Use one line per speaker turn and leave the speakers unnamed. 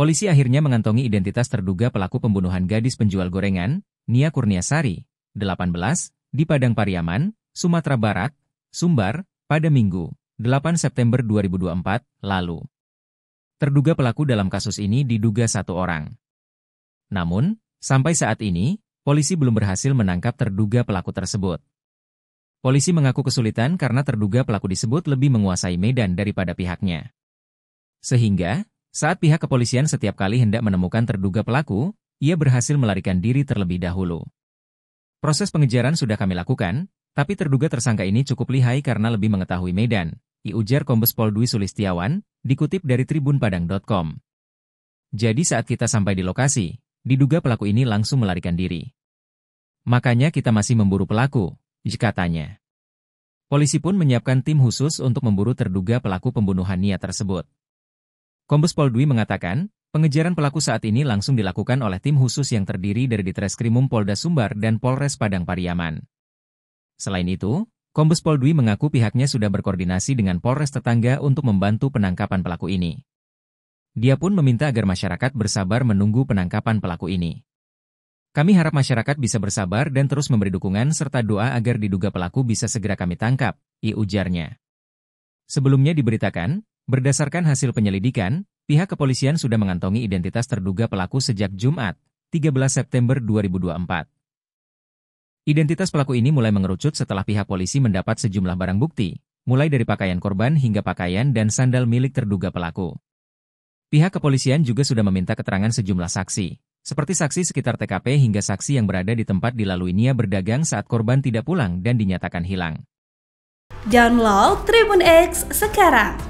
Polisi akhirnya mengantongi identitas terduga pelaku pembunuhan gadis penjual gorengan, Nia Kurniasari, 18, di Padang Pariaman, Sumatera Barat, Sumbar, pada Minggu, 8 September 2024, lalu. Terduga pelaku dalam kasus ini diduga satu orang. Namun, sampai saat ini, polisi belum berhasil menangkap terduga pelaku tersebut. Polisi mengaku kesulitan karena terduga pelaku disebut lebih menguasai medan daripada pihaknya. Sehingga, saat pihak kepolisian setiap kali hendak menemukan terduga pelaku, ia berhasil melarikan diri terlebih dahulu. Proses pengejaran sudah kami lakukan, tapi terduga tersangka ini cukup lihai karena lebih mengetahui medan, iujar Kombes Pol Dwi Sulistiawan, dikutip dari tribunpadang.com. Jadi saat kita sampai di lokasi, diduga pelaku ini langsung melarikan diri. Makanya kita masih memburu pelaku, katanya. Polisi pun menyiapkan tim khusus untuk memburu terduga pelaku pembunuhan niat tersebut. Kombes Pol Dwi mengatakan, pengejaran pelaku saat ini langsung dilakukan oleh tim khusus yang terdiri dari Ditreskrimum Polda Sumbar dan Polres Padang Pariaman. Selain itu, Kombes Pol Dwi mengaku pihaknya sudah berkoordinasi dengan Polres tetangga untuk membantu penangkapan pelaku ini. Dia pun meminta agar masyarakat bersabar menunggu penangkapan pelaku ini. Kami harap masyarakat bisa bersabar dan terus memberi dukungan serta doa agar diduga pelaku bisa segera kami tangkap, i ujarnya. Sebelumnya diberitakan, Berdasarkan hasil penyelidikan, pihak kepolisian sudah mengantongi identitas terduga pelaku sejak Jumat, 13 September 2024. Identitas pelaku ini mulai mengerucut setelah pihak polisi mendapat sejumlah barang bukti, mulai dari pakaian korban hingga pakaian dan sandal milik terduga pelaku. Pihak kepolisian juga sudah meminta keterangan sejumlah saksi, seperti saksi sekitar TKP hingga saksi yang berada di tempat dilaluinya berdagang saat korban tidak pulang dan dinyatakan hilang. Download Tribun X sekarang